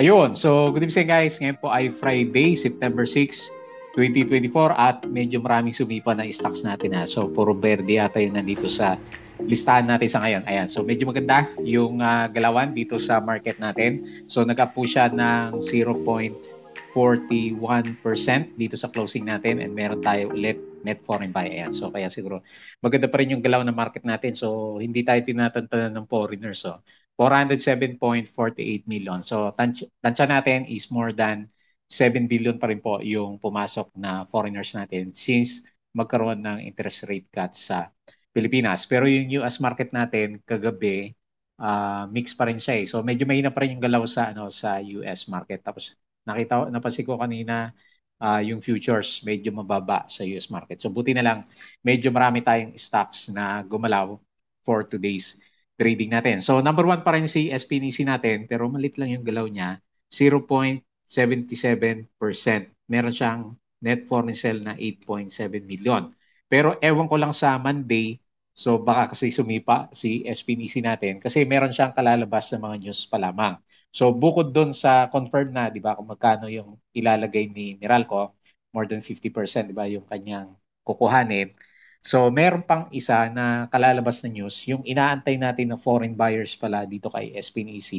Ayun, so good evening guys. Ngayon po ay Friday, September 6, 2024 at medyo maraming sumipa na stocks natin ha. So puro verde yata yung nandito sa listahan natin sa ngayon. Ayan, so medyo maganda yung uh, galawan dito sa market natin. So nag-up siya ng 0.41% dito sa closing natin and meron tayo ulit net foreign buy. Ayan. So, kaya siguro maganda pa rin yung galaw ng market natin. So, hindi tayo tinatantanan ng foreigners. So, oh. 407.48 million. So tansya natin is more than 7 billion pa rin po yung pumasok na foreigners natin since magkaroon ng interest rate cut sa Pilipinas. Pero yung US market natin kagabi uh, mix pa rin siya eh. So medyo mahina pa rin yung galaw sa ano sa US market. Tapos nakita napansin ko kanina uh, yung futures medyo mababa sa US market. So buti na lang medyo marami tayong stocks na gumalaw for today's trading natin. So number one pa rin si SPNC natin pero malit lang yung galaw niya. 0.77%. Meron siyang net foreign sell na 8.7 million. Pero ewan ko lang sa Monday, so baka kasi sumipa si SPNC natin kasi meron siyang kalalabas na mga news pa lamang. So bukod doon sa confirm na, di ba, kung magkano yung ilalagay ni Meralco, more than 50%, di ba, yung kanyang kukuhanin So, meron pang isa na kalalabas na news, yung inaantay natin ng foreign buyers pala dito kay SPNEC.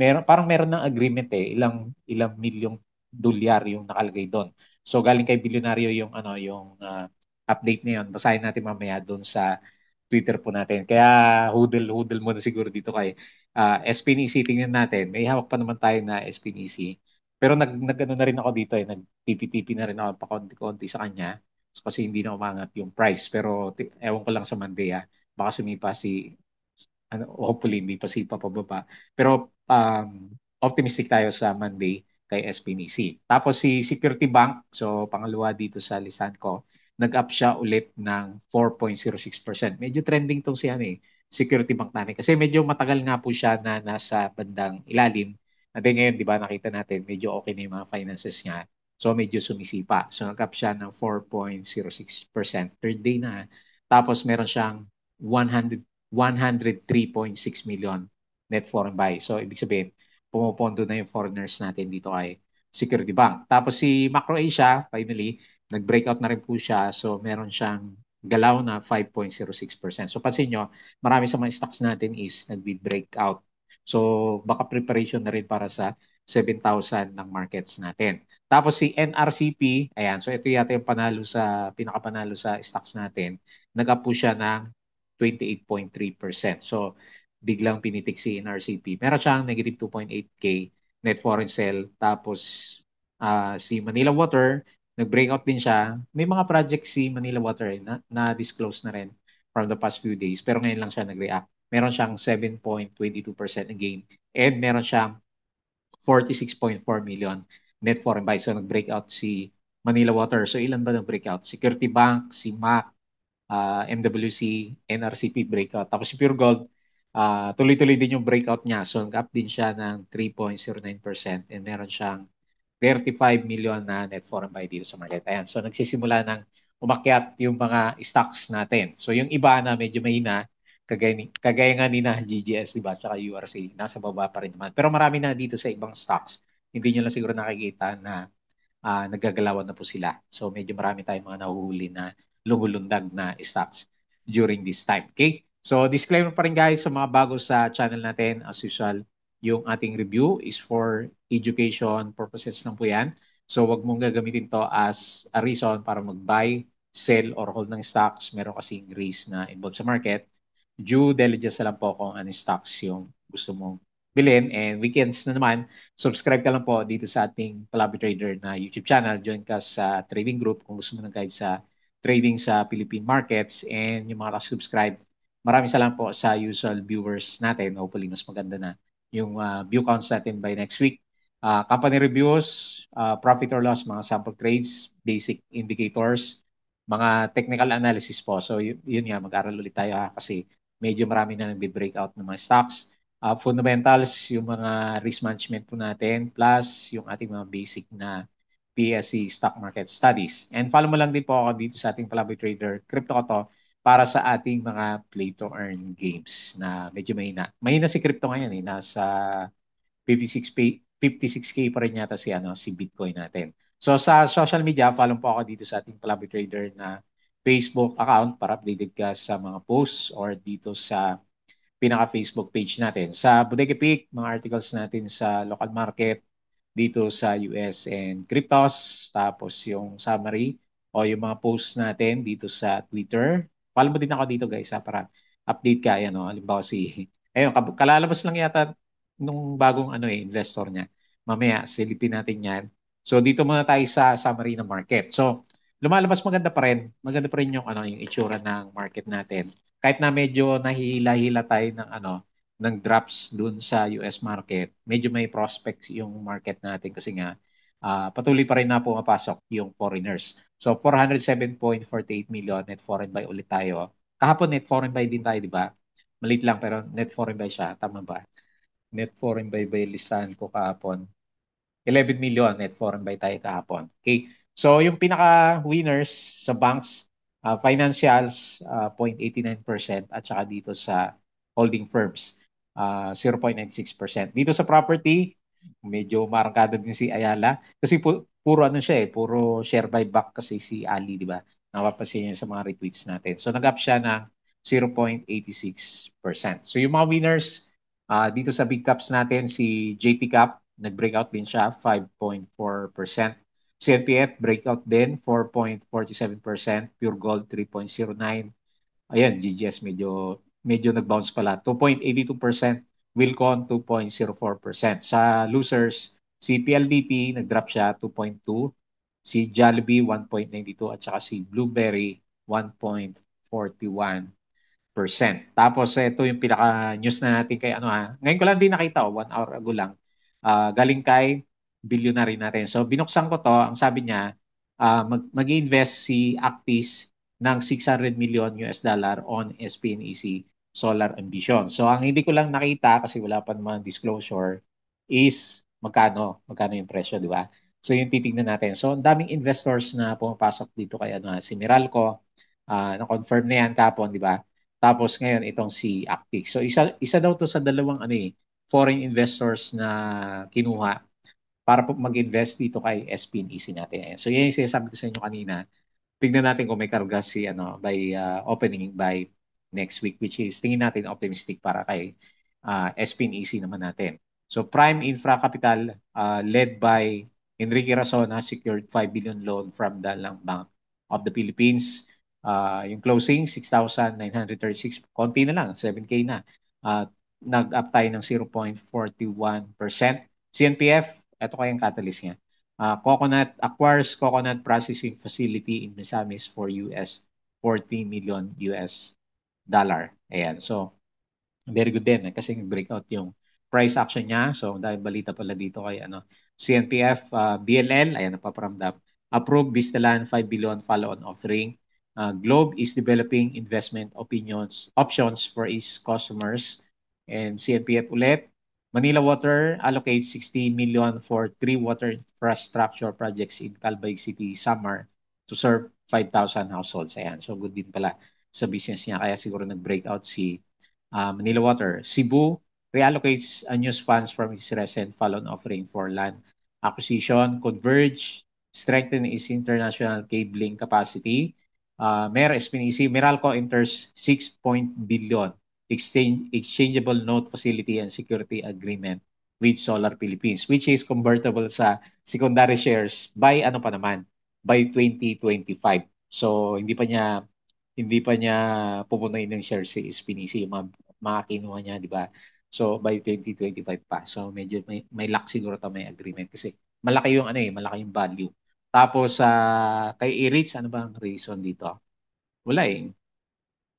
Meron parang meron ng agreement eh, ilang ilang milyong dolyar yung nakalagay doon. So, galing kay Bilyonaryo yung ano, yung uh, update na yun. Basahin natin mamaya doon sa Twitter po natin. Kaya hudel hudel muna siguro dito kay uh, ah, SPNEC tingnan natin. May hawak pa naman tayo na SPNEC. Pero nag, nag ano na rin ako dito eh, nagtipi-tipi na rin ako pa konti-konti sa kanya kasi hindi na umangat yung price. Pero ewan ko lang sa Monday ah. Baka sumipa si, ano, hopefully hindi pa sipa pababa. Pero um, optimistic tayo sa Monday kay SPNC. Tapos si Security Bank, so pangalawa dito sa lisan ko, nag-up siya ulit ng 4.06%. Medyo trending tong si ano eh, Security Bank natin. Kasi medyo matagal nga po siya na nasa bandang ilalim. At then ngayon, di ba, nakita natin, medyo okay na yung mga finances niya. So medyo sumisipa. So nag-up siya ng 4.06% third day na. Tapos meron siyang 100 103.6 million net foreign buy. So ibig sabihin, pumopondo na yung foreigners natin dito ay Security Bank. Tapos si Macro Asia, finally, nag-breakout na rin po siya. So meron siyang galaw na 5.06%. So pansin nyo, marami sa mga stocks natin is nag-breakout. So baka preparation na rin para sa 7,000 ng markets natin. Tapos si NRCP, ayan, so ito yata yung panalo sa, pinakapanalo sa stocks natin, nag-up siya ng 28.3%. So, biglang pinitik si NRCP. Meron siyang negative 2.8K net foreign sale. Tapos, uh, si Manila Water, nag-breakout din siya. May mga project si Manila Water eh, na, na-disclose na rin from the past few days. Pero ngayon lang siya nag-react. Meron siyang 7.22% gain. And meron siyang 46.4 million net foreign buy. So nag-breakout si Manila Water. So ilan ba nag-breakout? Security Bank, si MAC, uh, MWC, NRCP breakout. Tapos si Pure Gold, uh, tuloy-tuloy din yung breakout niya. So nag-up din siya ng 3.09% and meron siyang 35 million na net foreign buy dito sa market. Ayan. So nagsisimula ng umakyat yung mga stocks natin. So yung iba na medyo mahina, kagaya, ni, kagaya nga ni na GGS, diba, tsaka URC, nasa baba pa rin naman. Pero marami na dito sa ibang stocks. Hindi nyo lang siguro nakikita na uh, nagagalawan na po sila. So medyo marami tayong mga nahuhuli na lumulundag na stocks during this time. Okay? So disclaimer pa rin guys sa mga bago sa channel natin. As usual, yung ating review is for education purposes lang po yan. So wag mong gagamitin to as a reason para mag-buy, sell, or hold ng stocks. Meron kasing risk na involved sa market due diligence lang po kung ano stocks yung gusto mong bilhin. And weekends na naman, subscribe ka lang po dito sa ating Palabi Trader na YouTube channel. Join ka sa trading group kung gusto mo ng guide sa trading sa Philippine markets. And yung mga subscribe maraming salamat po sa usual viewers natin. Hopefully, mas maganda na yung uh, view counts natin by next week. Uh, company reviews, uh, profit or loss, mga sample trades, basic indicators, mga technical analysis po. So, yun, yun nga, mag-aral ulit tayo ha, kasi medyo marami na nagbe-breakout ng mga stocks. Uh, fundamentals, yung mga risk management po natin, plus yung ating mga basic na PSE Stock Market Studies. And follow mo lang din po ako dito sa ating Palaboy Trader Crypto ko to para sa ating mga play to earn games na medyo mahina. Mahina si crypto ngayon eh, nasa 56 56k pa rin yata si ano si Bitcoin natin. So sa social media, follow po ako dito sa ating Palaboy Trader na Facebook account para updated ka sa mga posts or dito sa pinaka-Facebook page natin. Sa Bodega Peak, mga articles natin sa local market dito sa US and Cryptos. Tapos yung summary o yung mga posts natin dito sa Twitter. Follow mo din ako dito guys ha, para update ka. Yan, no? Oh, halimbawa si... Ayun, kalalabas lang yata nung bagong ano eh, investor niya. Mamaya, silipin natin yan. So dito muna tayo sa summary ng market. So lumalabas maganda pa rin. Maganda pa rin yung ano yung itsura ng market natin. Kahit na medyo nahihila-hila tayo ng ano ng drops doon sa US market, medyo may prospects yung market natin kasi nga uh, patuloy pa rin na pumapasok yung foreigners. So 407.48 million net foreign buy ulit tayo. Kahapon net foreign buy din tayo, di ba? Malit lang pero net foreign buy siya, tama ba? Net foreign buy by listahan ko kahapon. 11 million net foreign buy tayo kahapon. Okay. So yung pinaka-winners sa banks, uh, financials, uh, 0.89% at saka dito sa holding firms, uh, 0.96%. Dito sa property, medyo marangkada din si Ayala kasi pu- puro ano siya eh, puro share buyback kasi si Ali, di ba? Napapansin niyo sa mga retweets natin. So nag-up siya na 0.86%. So yung mga winners uh, dito sa big caps natin si JT Cap, nag-breakout din siya 5.4%. CLPF breakout din, 4.47%. Pure gold, 3.09. Ayan, GGS medyo, medyo nagbounce pala. 2.82%. Wilcon, 2.04%. Sa losers, si nagdrop siya, 2.2. Si Jollibee, 1.92. At saka si Blueberry, 1.41%. Tapos ito yung pinaka-news na natin kay ano ha. Ngayon ko lang din nakita, oh, 1 hour ago lang. Uh, galing kay billionary natin. So binuksan ko to, ang sabi niya, uh, mag- mag-invest si Actis ng 600 million US dollar on SPNEC Solar Ambition. So ang hindi ko lang nakita kasi wala pa naman disclosure is magkano, magkano yung presyo, di ba? So yung titingnan natin. So ang daming investors na pumapasok dito kay ano, si Meralco, uh, na-confirm na yan kapon, di ba? Tapos ngayon itong si Actic. So isa isa daw to sa dalawang ano eh, foreign investors na kinuha para po mag-invest dito kay SPNEC natin. So yan yung sinasabi ko sa inyo kanina. Tingnan natin kung may karga si ano by uh, opening by next week which is tingin natin optimistic para kay uh, SPNEC naman natin. So Prime Infra Capital uh, led by Enrique Razon has secured 5 billion loan from the Land Bank of the Philippines. Uh, yung closing, 6,936. Konti na lang, 7K na. Uh, nag-up tayo ng 0.41%. CNPF, ito kayang catalyst niya. Uh, coconut acquires coconut processing facility in Misamis for US 40 million US dollar. Ayan. So, very good din eh, kasi breakout yung price action niya. So, dahil balita pala dito kay ano, CNPF, uh, ah, BLL, ayan, napaparamdam. Approved Vistalan 5 billion follow-on offering. Uh, Globe is developing investment opinions options for its customers. And CNPF ulit, Manila Water allocates 60 million for three water infrastructure projects in Calbayog City, Samar to serve 5,000 households. Ayan, so good din pala sa business niya. Kaya siguro nag-breakout si uh, Manila Water. Cebu reallocates unused funds from its recent follow offering for land acquisition. Converge strengthen its international cabling capacity. Uh, Mayor SPNEC, Meralco enters 6 point billion exchange, exchangeable note facility and security agreement with Solar Philippines which is convertible sa secondary shares by ano pa naman by 2025. So hindi pa niya hindi pa niya pupunuin ng shares si SPNC ma makakinuha niya, di ba? So by 2025 pa. So medyo may, may luck siguro ta may agreement kasi malaki yung ano eh, malaki yung value. Tapos sa uh, kay Erich, ano bang reason dito? Wala eh.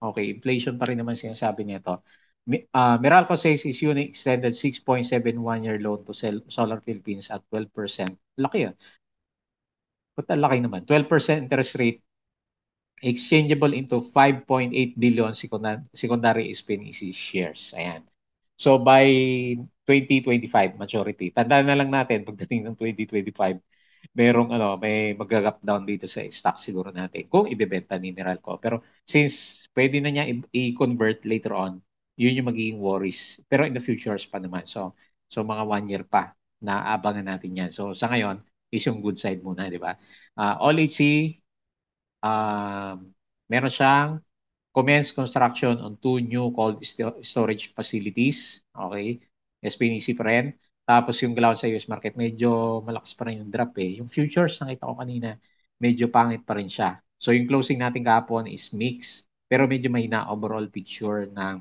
Okay, inflation pa rin naman sinasabi nito. Uh, Meralco says is Uni extended 6.71 year loan to sell Solar Philippines at 12%. Laki yun. But laki naman. 12% interest rate exchangeable into 5.8 billion secondary SPNEC shares. Ayan. So by 2025, maturity. Tandaan na lang natin pagdating ng 2025, merong ano, may mag-gap down dito sa stock siguro natin kung ibebenta ni Meralco. Pero since pwede na niya i-convert later on, yun yung magiging worries. Pero in the futures pa naman. So, so mga one year pa na abangan natin yan. So sa ngayon, is yung good side muna, di ba? Uh, ah, OLHC, uh, um, meron siyang commence construction on two new cold storage facilities. Okay? SPNC e pa rin. Tapos yung galaw sa US market, medyo malakas pa rin yung drop eh. Yung futures, nakita ko kanina, medyo pangit pa rin siya. So yung closing natin kahapon is mix, pero medyo mahina overall picture ng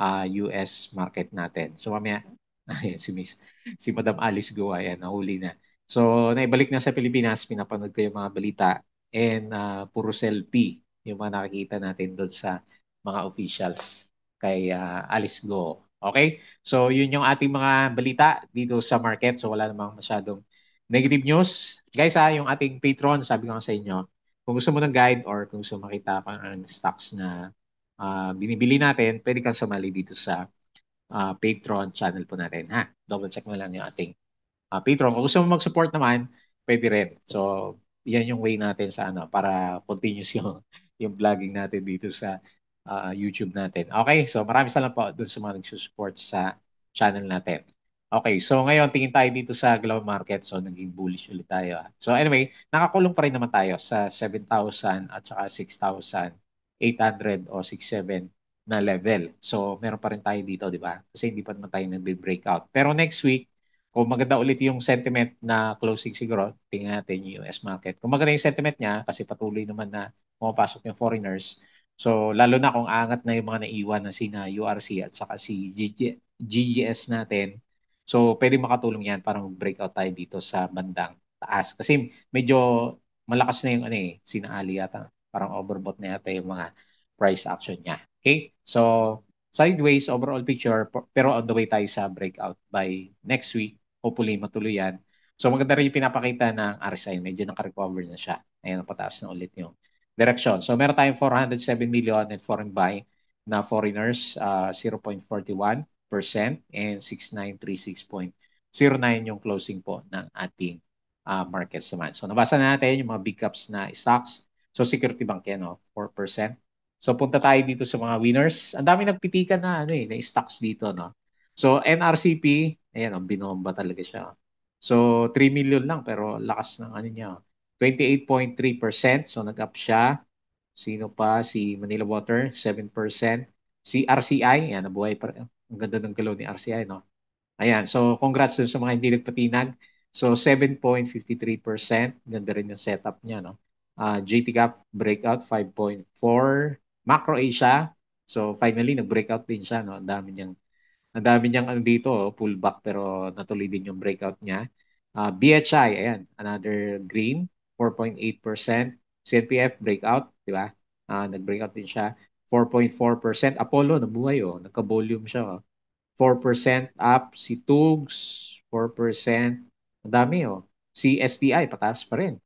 uh, ah, US market natin. So mamaya, ayan si Miss, si Madam Alice Go, ayan, nahuli na. So naibalik na sa Pilipinas, pinapanood ko yung mga balita and uh, puro selfie yung mga nakikita natin doon sa mga officials kay uh, Alice Go Okay? So, yun yung ating mga balita dito sa market. So, wala namang masyadong negative news. Guys, ha, ah, yung ating patron, sabi ko sa inyo, kung gusto mo ng guide or kung gusto makita pa ang stocks na uh, binibili natin, pwede kang sumali dito sa uh, ah, Patreon channel po natin. Ha? Double check mo lang yung ating uh, Patreon. Kung gusto mo mag-support naman, pwede rin. So, yan yung way natin sa ano para continuous yung yung vlogging natin dito sa uh, YouTube natin. Okay, so marami salamat po doon sa mga nagsusupport sa channel natin. Okay, so ngayon tingin tayo dito sa global market. So naging bullish ulit tayo. Ah. So anyway, nakakulong pa rin naman tayo sa 7,000 at saka 6,800 o 6,700 na level. So meron pa rin tayo dito, di ba? Kasi hindi pa naman tayo nagbe-breakout. Pero next week, kung maganda ulit yung sentiment na closing siguro, tingnan natin yung US market. Kung maganda yung sentiment niya, kasi patuloy naman na pumapasok yung foreigners, So, lalo na kung angat na yung mga naiwan na sina URC at saka si GGS natin. So, pwede makatulong yan para mag-breakout tayo dito sa bandang taas. Kasi medyo malakas na yung ano eh, sina Ali yata. Parang overbought na yata yung mga price action niya. Okay? So, sideways overall picture pero on the way tayo sa breakout by next week. Hopefully matuloy yan. So maganda rin yung pinapakita ng RSI. Medyo nakarecover na siya. Ayan, pataas na ulit yung direction. So meron tayong 407 million in foreign buying na foreigners, uh, 0.41% and 6936.09 yung closing po ng ating uh, markets naman. So nabasa na natin yung mga big caps na stocks. So security bank yan, no? 4%. So punta tayo dito sa mga winners. Ang dami nagpitikan na ano eh, na stocks dito, no? So NRCP, ayan, ang oh, binomba talaga siya. So 3 million lang pero lakas ng ano niya. 28.3%. So nag-up siya. Sino pa? Si Manila Water, 7%. Si RCI, yan, nabuhay pa. Ang ganda ng galaw ni RCI, no? Ayan, so congrats sa mga hindi nagpatinag. So 7.53%, ganda rin yung setup niya, no? Uh, ah, JT Gap breakout 5.4, Macro Asia, so finally nag-breakout din siya, no? Ang dami niyang ang dami niyang ano dito, oh, pullback pero natuloy din yung breakout niya. Uh, ah, BHI, ayan, another green. 4.8%. CNPF breakout, di ba? Uh, nag-breakout din siya. 4.4%. Apollo, nabuhay oh. Nagka-volume siya oh. 4% up. Si Tugs, 4%. Madami oh. Si STI, pataas pa rin.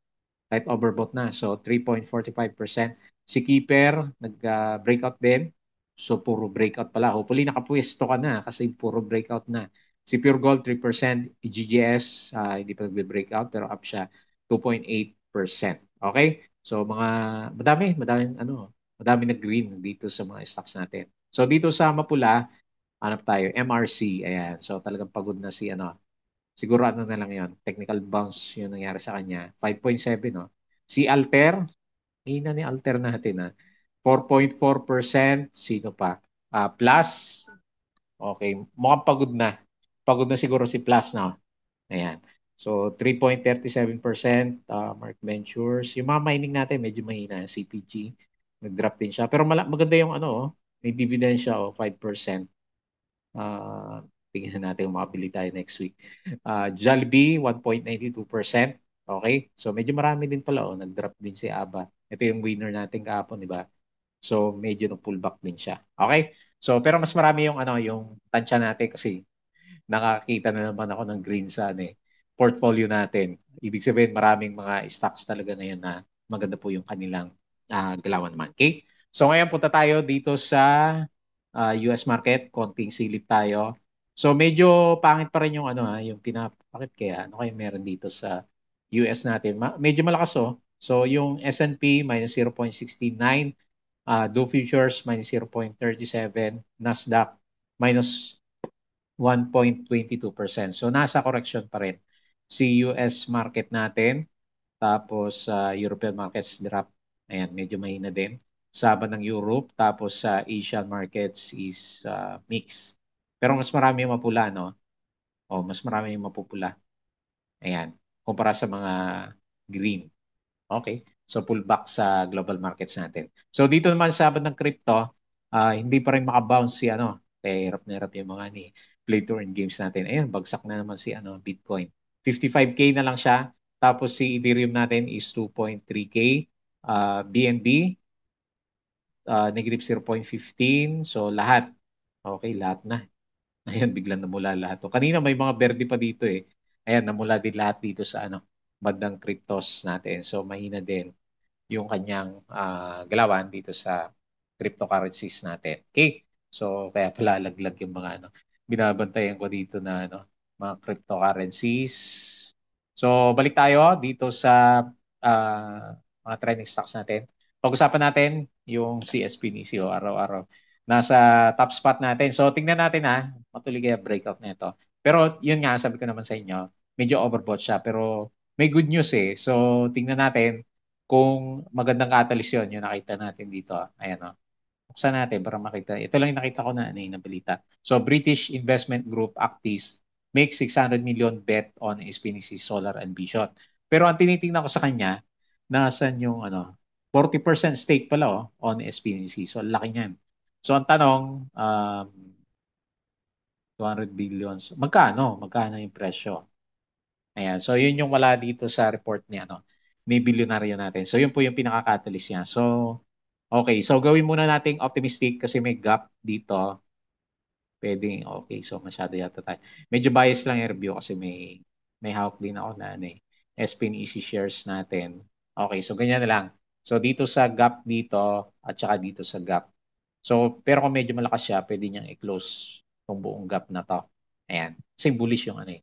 Kahit overbought na. So, 3.45%. Si Keeper, nag-breakout uh, din. So, puro breakout pala. Hopefully, nakapwesto ka na kasi puro breakout na. Si Pure Gold, 3%. GGS, uh, hindi pa nagbe-breakout pero up siya. 2.8 Okay? So mga madami, madami ano, madami na green dito sa mga stocks natin. So dito sa mapula, hanap tayo MRC. Ayan. So talagang pagod na si ano. Siguro ano na lang 'yon, technical bounce 'yung nangyari sa kanya. 5.7 no. Si Alter, hina ni Alter natin ha. Ah. 4.4%, sino pa? Uh, plus, okay, mukhang pagod na. Pagod na siguro si Plus No? Ayan. So 3.37% uh, Mark Ventures. Yung mga mining natin medyo mahina CPG. Nag-drop din siya. Pero maganda yung ano, oh, may dividend siya oh, 5%. Uh, tingnan natin kung makabili tayo next week. Uh, Jollibee 1.92%. Okay? So medyo marami din pala oh, nag-drop din si ABA. Ito yung winner natin kahapon, di ba? So medyo nag-pullback din siya. Okay? So pero mas marami yung ano, yung tansya natin kasi nakakita na naman ako ng green sun eh portfolio natin. Ibig sabihin, maraming mga stocks talaga na yan na maganda po yung kanilang uh, galawan naman. Okay? So ngayon punta tayo dito sa uh, ah, US market. Konting silip tayo. So medyo pangit pa rin yung ano ha, ah, yung pinapakit kaya ano kaya meron dito sa US natin. Ma- medyo malakas oh. So yung S&P minus 0.69, uh, Dow Futures minus 0.37, Nasdaq minus 1.22%. So nasa correction pa rin si US market natin. Tapos sa uh, European markets drop. Ayan, medyo mahina din. Sama ng Europe. Tapos sa uh, Asian markets is uh, mix. Pero mas marami yung mapula, no? O, mas marami yung mapupula. Ayan. Kumpara sa mga green. Okay. So pullback sa global markets natin. So dito naman sa ng crypto, uh, hindi pa rin makabounce si ano. Kaya eh, hirap na hirap yung mga ni play to earn games natin. Ayan, bagsak na naman si ano Bitcoin. 55K na lang siya. Tapos si Ethereum natin is 2.3K. Uh, BNB, uh, negative 0.15. So lahat. Okay, lahat na. Ayan, biglang namula lahat. O, kanina may mga verde pa dito eh. Ayan, namula din lahat dito sa ano, bandang cryptos natin. So mahina din yung kanyang uh, galawan dito sa cryptocurrencies natin. Okay? So kaya pala laglag yung mga ano. Binabantayan ko dito na ano, mga cryptocurrencies. So, balik tayo dito sa uh, mga trending stocks natin. Pag-usapan natin yung CSP ni CEO araw-araw. Nasa top spot natin. So, tingnan natin ha. Ah. Matuloy kaya breakout na ito. Pero, yun nga, sabi ko naman sa inyo, medyo overbought siya. Pero, may good news eh. So, tingnan natin kung magandang catalyst yun, yung nakita natin dito. Ayan o. Oh. Buksan natin para makita. Ito lang nakita ko na ano yung eh, balita. So, British Investment Group, Actis, make 600 million bet on SPNC solar ambition. Pero ang tinitingnan ko sa kanya, nasan yung ano, 40% stake pala oh, on SPNC. So, laki niyan. So, ang tanong, um, 200 billion. So, magkano? Magkano yung presyo? Ayan. So, yun yung wala dito sa report ni ano, ni bilyonaryo natin. So, yun po yung pinaka-catalyst niya. So, okay. So, gawin muna nating optimistic kasi may gap dito Pwede, okay. So masyado yata tayo. Medyo bias lang yung review kasi may may hawak din ako na ano eh. SPN Easy Shares natin. Okay, so ganyan na lang. So dito sa gap dito at saka dito sa gap. So pero kung medyo malakas siya, pwede niyang i-close tong buong gap na to. Ayan. Kasi bullish yung ano eh.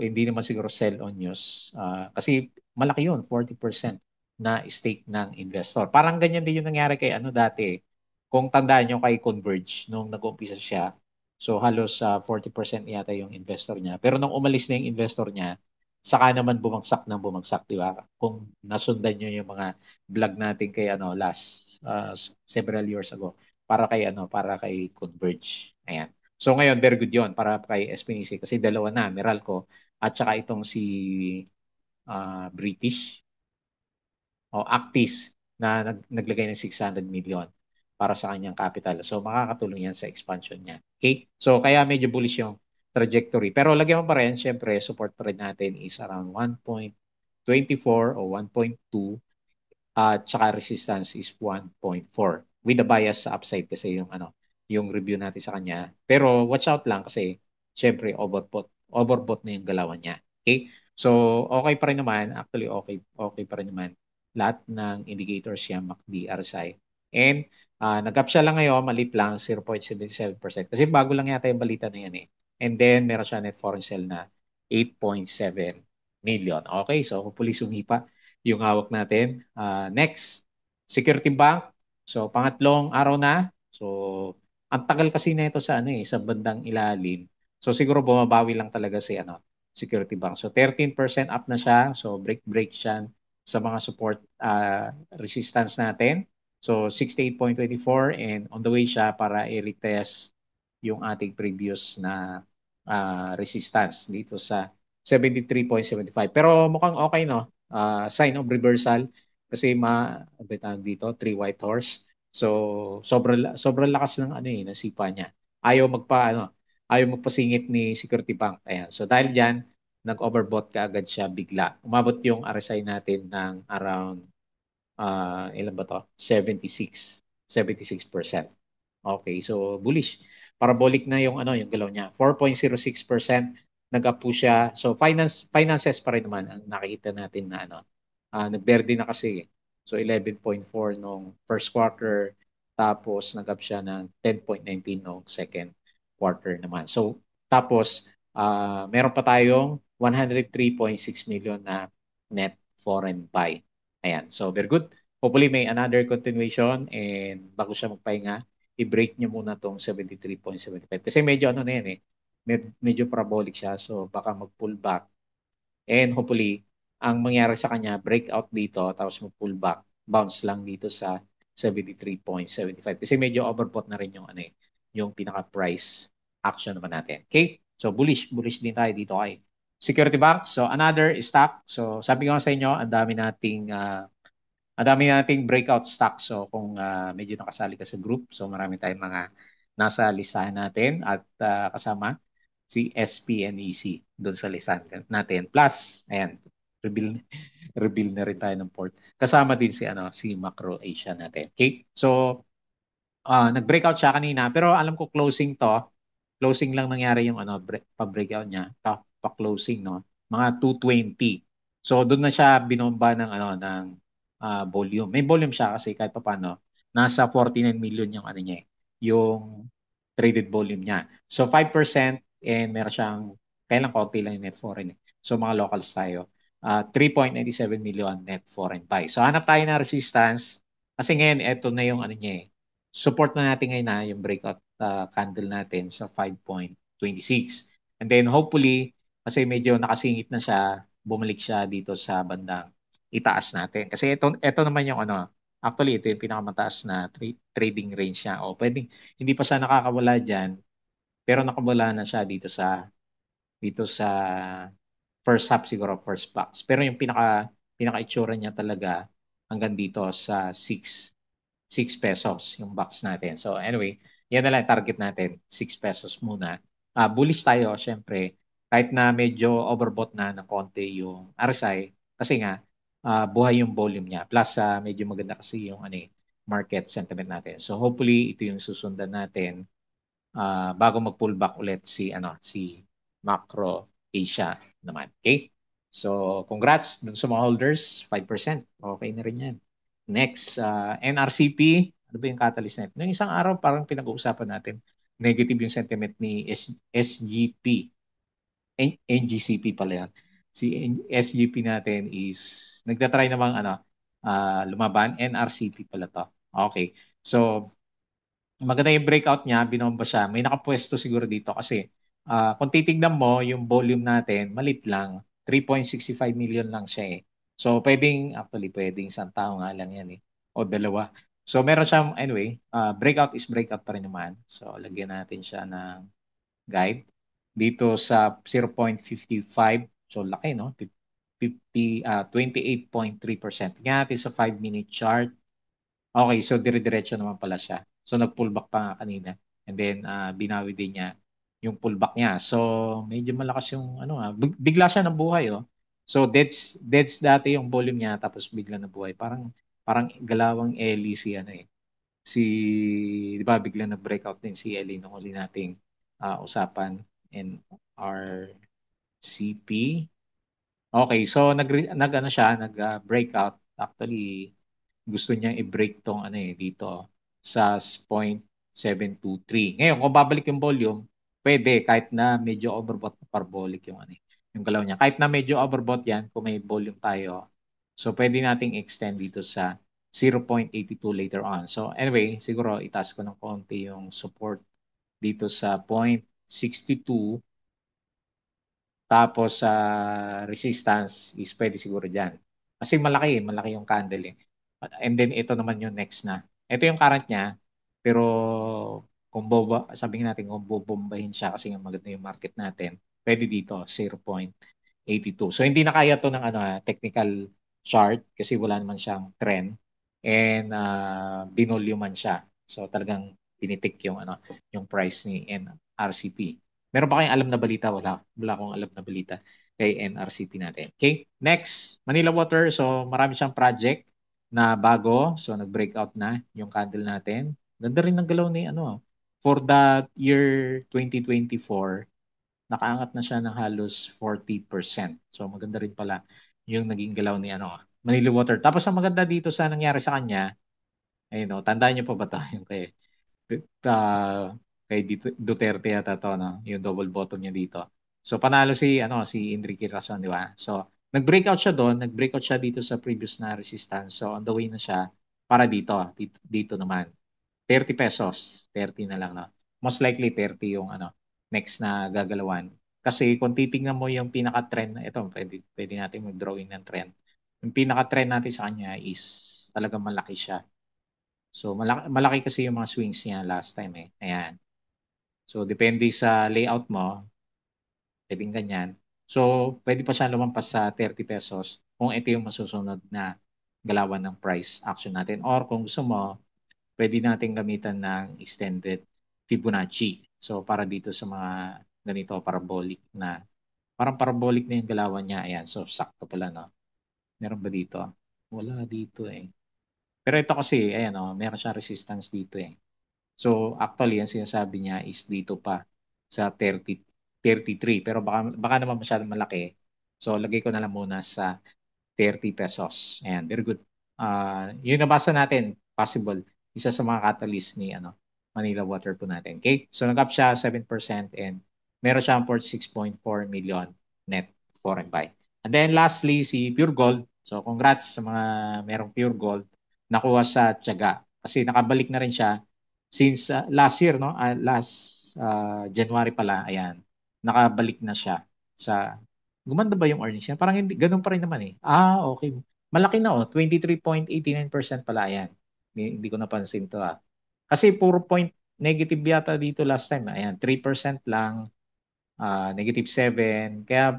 Hindi naman siguro sell on news. Uh, kasi malaki yun, 40% na stake ng investor. Parang ganyan din yung nangyari kay ano dati. Kung tandaan nyo kay Converge, nung nag-umpisa siya, So halos uh, ah, 40% yata yung investor niya. Pero nung umalis na yung investor niya, saka naman bumagsak ng bumagsak, di ba? Kung nasundan niyo yung mga vlog natin kay ano last uh, several years ago para kay ano, para kay Converge. Ayan. So ngayon very good 'yon para kay SPNC kasi dalawa na, Meralco at saka itong si uh, British o Actis na nag, naglagay ng 600 million para sa kanyang capital. So makakatulong yan sa expansion niya. Okay? So kaya medyo bullish yung trajectory. Pero lagyan mo pa rin, syempre, support pa rin natin is around 1.24 o 1.2 at uh, saka resistance is 1.4 with a bias sa upside kasi yung ano yung review natin sa kanya. Pero watch out lang kasi syempre overbought overbought na yung galawan niya. Okay? So okay pa rin naman, actually okay okay pa rin naman lahat ng indicators siya MACD, RSI And uh, nag-up siya lang ngayon, malit lang, 0.77%. Kasi bago lang yata yung balita na yan eh. And then meron siya net foreign sale na 8.7 million. Okay, so hopefully sumipa yung hawak natin. Uh, next, Security Bank. So pangatlong araw na. So ang tagal kasi na ito sa ano eh, sa bandang ilalim. So siguro bumabawi lang talaga si ano, Security Bank. So 13% up na siya. So break break siya sa mga support uh, resistance natin. So 68.24 and on the way siya para i-retest yung ating previous na uh, resistance dito sa 73.75. Pero mukhang okay no, uh, sign of reversal kasi ma ano dito, three white horse. So sobrang sobrang lakas ng ano eh ng sipa niya. Ayaw magpa ano, ayaw magpasingit ni Security Bank. Ayan. So dahil diyan, nag-overbought ka agad siya bigla. Umabot yung RSI natin ng around uh, ilan ba to? 76. 76%. Okay, so bullish. Parabolic na yung ano, yung galaw niya. 4.06% nag-up siya. So finance finances pa rin naman ang nakikita natin na ano. Uh, ah, nagberde na kasi. So 11.4 nung first quarter tapos nag-up siya ng 10.19 nung second quarter naman. So tapos uh, meron pa tayong 103.6 million na net foreign buy. Ayan. So, very good. Hopefully may another continuation and bago siya magpahinga, i-break niyo muna tong 73.75. Kasi medyo ano na yan eh, med- medyo parabolic siya so baka mag-pull back. And hopefully, ang mangyari sa kanya, breakout dito tapos mag-pull back, bounce lang dito sa 73.75. Kasi medyo overbought na rin yung ano eh, yung pinaka-price action naman natin. Okay? So bullish, bullish din tayo dito kay security bank. So another stock. So sabi ko sa inyo, ang dami nating uh, ang dami nating breakout stock. So kung uh, medyo nakasali ka sa group, so marami tayong mga nasa listahan natin at uh, kasama si SPNEC doon sa listahan natin. Plus, ayan, rebuild, rebuild na rin tayo ng port. Kasama din si ano si Macro Asia natin. Okay? So uh, nag-breakout siya kanina pero alam ko closing to. Closing lang nangyari yung ano break, pa-breakout niya. To pa-closing, no? Mga 220. So doon na siya binomba ng ano ng uh, volume. May volume siya kasi kahit paano nasa 49 million yung ano niya, eh, yung traded volume niya. So 5% and meron siyang kailan konti lang yung net foreign. Eh. So mga locals tayo. Uh, ah, 3.97 million net foreign buy. So hanap tayo ng resistance kasi ngayon ito na yung ano niya eh. Support na natin ngayon na ah, yung breakout uh, candle natin sa 5.26. And then hopefully kasi medyo nakasingit na siya, bumalik siya dito sa bandang itaas natin. Kasi ito, ito naman yung ano, actually ito yung pinakamataas na tra- trading range niya. O pwedeng, hindi pa siya nakakawala dyan, pero nakawala na siya dito sa dito sa first half siguro first box. Pero yung pinaka pinaka itsura niya talaga hanggang dito sa 6 6 pesos yung box natin. So anyway, yan na lang target natin, 6 pesos muna. Uh, bullish tayo syempre kahit na medyo overbought na ng konti yung RSI kasi nga uh, buhay yung volume niya plus uh, medyo maganda kasi yung ano eh, market sentiment natin. So hopefully ito yung susundan natin uh, bago mag-pull back ulit si ano si Macro Asia naman. Okay? So congrats dun sa mga holders, 5%. Okay na rin yan. Next, uh, NRCP. Ano ba yung catalyst natin? Noong isang araw, parang pinag-uusapan natin, negative yung sentiment ni S- SGP NGCP pala yan. Si N- SGP natin is, nagtatry namang ano, uh, lumaban. NRCP pala to. Okay. So, maganda yung breakout niya, binomba siya. May nakapwesto siguro dito kasi uh, kung titignan mo, yung volume natin, malit lang. 3.65 million lang siya eh. So, pwedeng, actually, pwedeng isang tao nga lang yan eh. O dalawa. So, meron siyang, anyway, uh, breakout is breakout pa rin naman. So, lagyan natin siya ng guide dito sa 0.55. So laki no, 50 uh, 28.3%. Nga natin sa 5 minute chart. Okay, so dire-diretso naman pala siya. So nag-pullback pa nga kanina and then uh, binawi din niya yung pullback niya. So medyo malakas yung ano ha, ah, bigla siya nabuhay oh. So that's that's dati yung volume niya tapos bigla nabuhay. Parang parang galawang Ellie si ano eh. Si di ba bigla na breakout din si Ellie nung huli nating uh, usapan. NRCP. Okay, so nag, nag ano siya, nag-breakout. Uh, Actually, gusto niya i-break tong ano eh, dito sa 0.723. Ngayon, kung babalik yung volume, pwede kahit na medyo overbought na parabolic yung ano, eh, yung galaw niya. Kahit na medyo overbought yan, kung may volume tayo, so pwede nating extend dito sa 0.82 later on. So anyway, siguro itaas ko ng konti yung support dito sa point 62. Tapos sa uh, resistance is pwede siguro diyan Kasi malaki eh, malaki yung candle eh. And then ito naman yung next na. Ito yung current niya, pero kung boba, sabihin natin kung bobombahin siya kasi nga maganda yung market natin, pwede dito 0.82. So hindi na kaya to ng ano, ah, technical chart kasi wala naman siyang trend and uh, ah, binolyo man siya. So talagang pinitik yung ano, yung price ni and RCP. Meron pa kayong alam na balita? Wala, wala akong alam na balita kay NRCP natin. Okay, next, Manila Water. So marami siyang project na bago. So nag-breakout na yung candle natin. Ganda rin ng galaw ni ano. For the year 2024, nakaangat na siya ng halos 40%. So maganda rin pala yung naging galaw ni ano, Manila Water. Tapos ang maganda dito sa nangyari sa kanya, ayun o, oh, tandaan niyo pa ba tayo kay uh, kay Duterte yata to, no? Yung double bottom niya dito. So panalo si ano si Enrique Rason, di ba? So nag-breakout siya doon, nag-breakout siya dito sa previous na resistance. So on the way na siya para dito, dito, dito naman. 30 pesos, 30 na lang no. Most likely 30 yung ano next na gagalawan. Kasi kung titingnan mo yung pinaka-trend, na ito pwede, pwede nating mag-drawing ng trend. Yung pinaka-trend natin sa kanya is talagang malaki siya. So malaki, malaki kasi yung mga swings niya last time eh. Ayan. So, depende sa layout mo, pwedeng ganyan. So, pwede pa siya lumampas sa 30 pesos kung ito yung masusunod na galawan ng price action natin. Or kung gusto mo, pwede natin gamitan ng extended Fibonacci. So, para dito sa mga ganito, parabolic na, parang parabolic na yung galawan niya. Ayan, so sakto pala, no? Meron ba dito? Wala dito eh. Pero ito kasi, ayan o, oh, meron siya resistance dito eh. So actually yung sinasabi niya is dito pa sa 30 33 pero baka baka naman masyadong malaki. So lagay ko na lang muna sa 30 pesos. Ayan, very good. Uh, ah, yung nabasa natin, possible, isa sa mga catalyst ni ano, Manila Water po natin. Okay? So nag-up siya 7% and meron siyang 46.4 million net foreign buy. And then lastly, si Pure Gold. So congrats sa mga merong Pure Gold. Nakuha sa Tiaga kasi nakabalik na rin siya since uh, last year no uh, last uh, January pala ayan nakabalik na siya sa gumanda ba yung earnings niya parang hindi ganun pa rin naman eh ah okay malaki na oh 23.89% pala ayan hindi, ko napansin to ah kasi 4 point negative yata dito last time ayan 3% lang uh, negative 7 kaya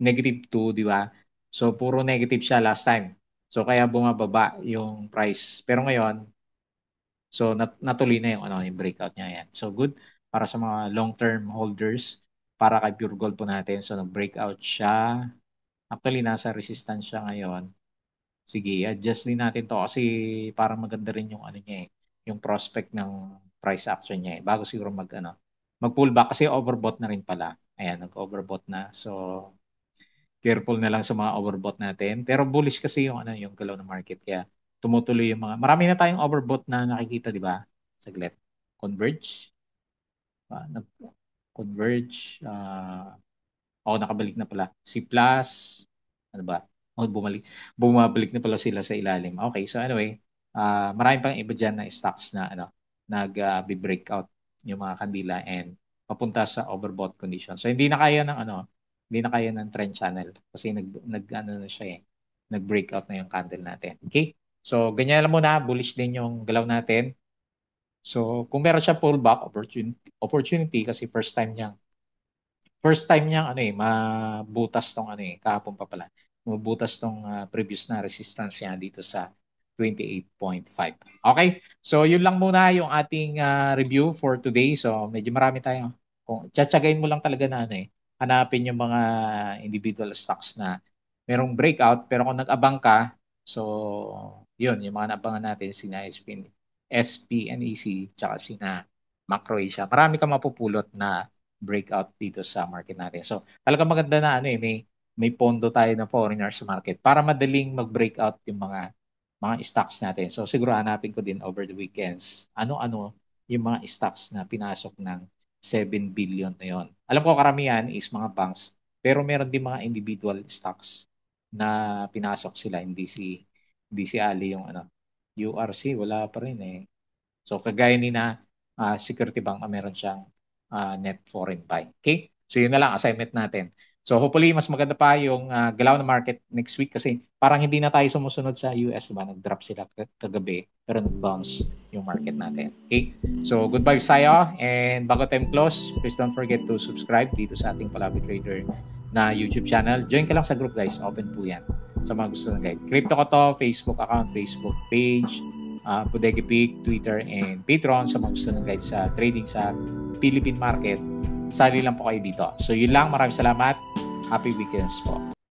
negative 2 di ba so puro negative siya last time so kaya bumababa yung price pero ngayon So nat- natuloy na yung ano yung breakout niya yan. So good para sa mga long-term holders para kay Pure Gold po natin. So nag-breakout siya. Actually nasa resistance siya ngayon. Sige, adjust din natin to kasi parang maganda rin yung ano niya eh, yung prospect ng price action niya eh, bago siguro mag ano, mag pullback kasi overbought na rin pala. Ayan, nag-overbought na. So careful na lang sa mga overbought natin. Pero bullish kasi yung ano, yung galaw ng market kaya tumutuloy yung mga, marami na tayong overbought na nakikita, di ba? Saglit. Converge. Uh, nag Converge. Uh, oh, nakabalik na pala. C+. Ano ba? Oh, bumalik. Bumabalik na pala sila sa ilalim. Okay, so anyway, uh, marami pang iba diyan na stocks na ano, nag-breakout ah, yung mga kandila and papunta sa overbought condition. So hindi na kaya ng ano, hindi na kaya ng trend channel kasi nag nag ano na siya eh. Nag-breakout na yung candle natin. Okay? So, ganyan lang muna. Bullish din yung galaw natin. So, kung meron siya pullback opportunity, opportunity kasi first time niyang first time niyang ano eh mabutas tong ano eh kahapon pa pala. Mabutas tong uh, previous na resistance niya dito sa 28.5. Okay? So, yun lang muna yung ating uh, review for today. So, medyo marami tayo. Kung tsatsagain mo lang talaga na ano eh, hanapin yung mga individual stocks na merong breakout pero kung nag-abang ka, so yun, yung mga nabangan natin, sina SP, SP and EC, tsaka sina Macroasia. Marami kang mapupulot na breakout dito sa market natin. So, talaga maganda na ano eh, may, may pondo tayo na foreigners market para madaling mag-breakout yung mga mga stocks natin. So, siguro hanapin ko din over the weekends ano-ano yung mga stocks na pinasok ng 7 billion na yon. Alam ko karamihan is mga banks, pero meron din mga individual stocks na pinasok sila, hindi si hindi si yung ano. URC, wala pa rin eh. So kagaya ni na uh, Security Bank, uh, meron siyang uh, net foreign buy. Okay? So yun na lang assignment natin. So hopefully mas maganda pa yung uh, galaw na market next week kasi parang hindi na tayo sumusunod sa US, ba? Diba? Nag-drop sila kagabi pero nag-bounce yung market natin. Okay? So good vibes tayo and bago time close, please don't forget to subscribe dito sa ating Palabi Trader na YouTube channel. Join ka lang sa group guys, open po yan sa mga gusto ng guide. Crypto ko to, Facebook account, Facebook page, uh, ah, Bodega Peak, Twitter, and Patreon sa mga gusto ng guide sa trading sa Philippine market. Sali lang po kayo dito. So yun lang. Maraming salamat. Happy weekends po.